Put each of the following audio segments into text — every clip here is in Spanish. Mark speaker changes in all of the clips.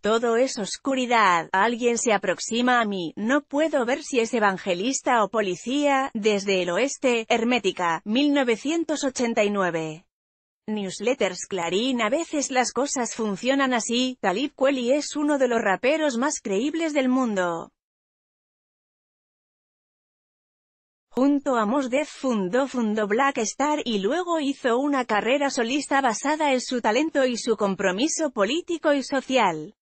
Speaker 1: Todo es oscuridad, alguien se aproxima a mí, no puedo ver si es evangelista o policía, desde el oeste, Hermética, 1989. Newsletters Clarín A veces las cosas funcionan así, Talib Kweli es uno de los raperos más creíbles del mundo. Junto a Mos Def fundó fundó Black Star y luego hizo una carrera solista basada en su talento y su compromiso político y social.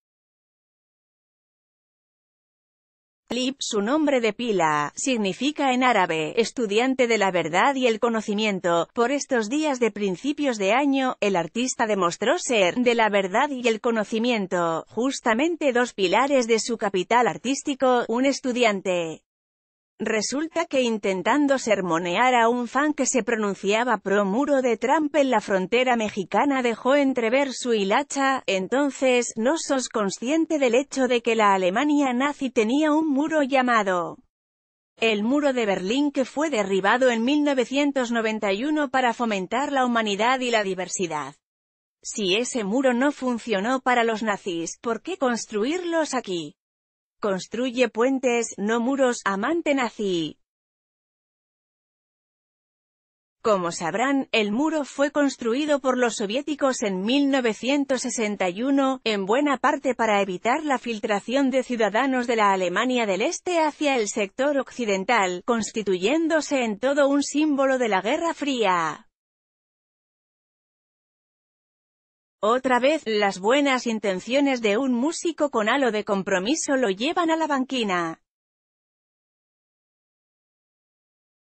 Speaker 1: Lip, su nombre de pila, significa en árabe, estudiante de la verdad y el conocimiento. Por estos días de principios de año, el artista demostró ser, de la verdad y el conocimiento, justamente dos pilares de su capital artístico, un estudiante Resulta que intentando sermonear a un fan que se pronunciaba pro muro de Trump en la frontera mexicana dejó entrever su hilacha, entonces, no sos consciente del hecho de que la Alemania nazi tenía un muro llamado el muro de Berlín que fue derribado en 1991 para fomentar la humanidad y la diversidad. Si ese muro no funcionó para los nazis, ¿por qué construirlos aquí? Construye puentes, no muros, amante nazi. Como sabrán, el muro fue construido por los soviéticos en 1961, en buena parte para evitar la filtración de ciudadanos de la Alemania del Este hacia el sector occidental, constituyéndose en todo un símbolo de la Guerra Fría. Otra vez, las buenas intenciones de un músico con halo de compromiso lo llevan a la banquina.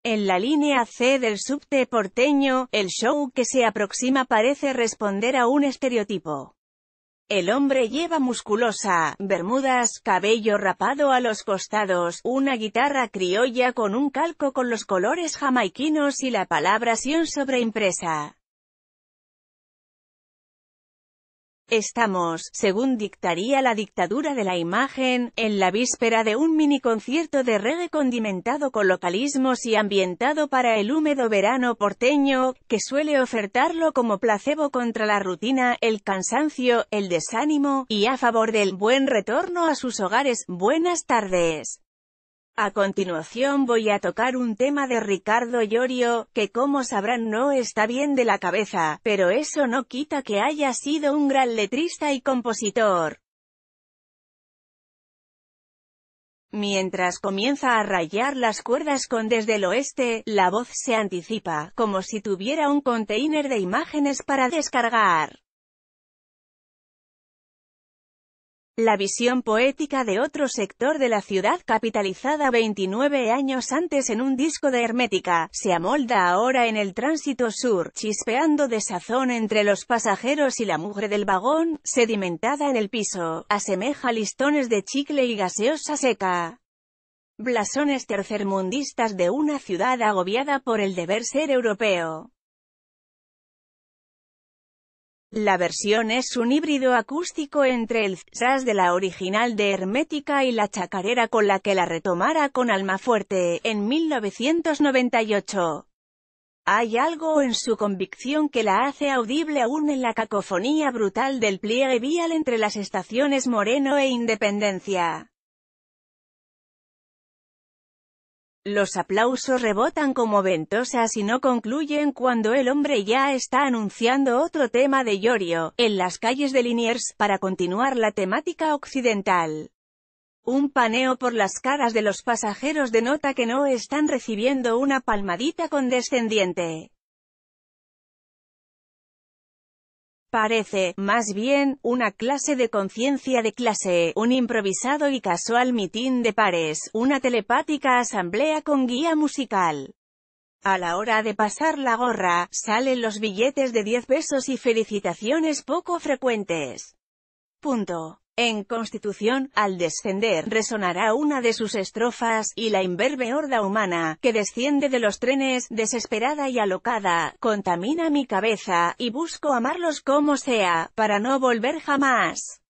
Speaker 1: En la línea C del subte porteño, el show que se aproxima parece responder a un estereotipo. El hombre lleva musculosa, bermudas, cabello rapado a los costados, una guitarra criolla con un calco con los colores jamaiquinos y la palabra Sion sobreimpresa. Estamos, según dictaría la dictadura de la imagen, en la víspera de un mini concierto de reggae condimentado con localismos y ambientado para el húmedo verano porteño, que suele ofertarlo como placebo contra la rutina, el cansancio, el desánimo, y a favor del buen retorno a sus hogares. Buenas tardes. A continuación voy a tocar un tema de Ricardo Llorio, que como sabrán no está bien de la cabeza, pero eso no quita que haya sido un gran letrista y compositor. Mientras comienza a rayar las cuerdas con desde el oeste, la voz se anticipa, como si tuviera un container de imágenes para descargar. La visión poética de otro sector de la ciudad capitalizada 29 años antes en un disco de Hermética, se amolda ahora en el tránsito sur, chispeando de sazón entre los pasajeros y la mugre del vagón, sedimentada en el piso, asemeja listones de chicle y gaseosa seca. Blasones tercermundistas de una ciudad agobiada por el deber ser europeo. La versión es un híbrido acústico entre el sas de la original de Hermética y la chacarera con la que la retomara con Almafuerte, en 1998. Hay algo en su convicción que la hace audible aún en la cacofonía brutal del pliegue vial entre las estaciones Moreno e Independencia. Los aplausos rebotan como ventosas y no concluyen cuando el hombre ya está anunciando otro tema de Llorio, en las calles de Liniers, para continuar la temática occidental. Un paneo por las caras de los pasajeros denota que no están recibiendo una palmadita condescendiente. Parece, más bien, una clase de conciencia de clase, un improvisado y casual mitin de pares, una telepática asamblea con guía musical. A la hora de pasar la gorra, salen los billetes de 10 pesos y felicitaciones poco frecuentes. Punto. En Constitución, al descender, resonará una de sus estrofas, y la imberbe horda humana, que desciende de los trenes, desesperada y alocada, contamina mi cabeza, y busco amarlos como sea, para no volver jamás.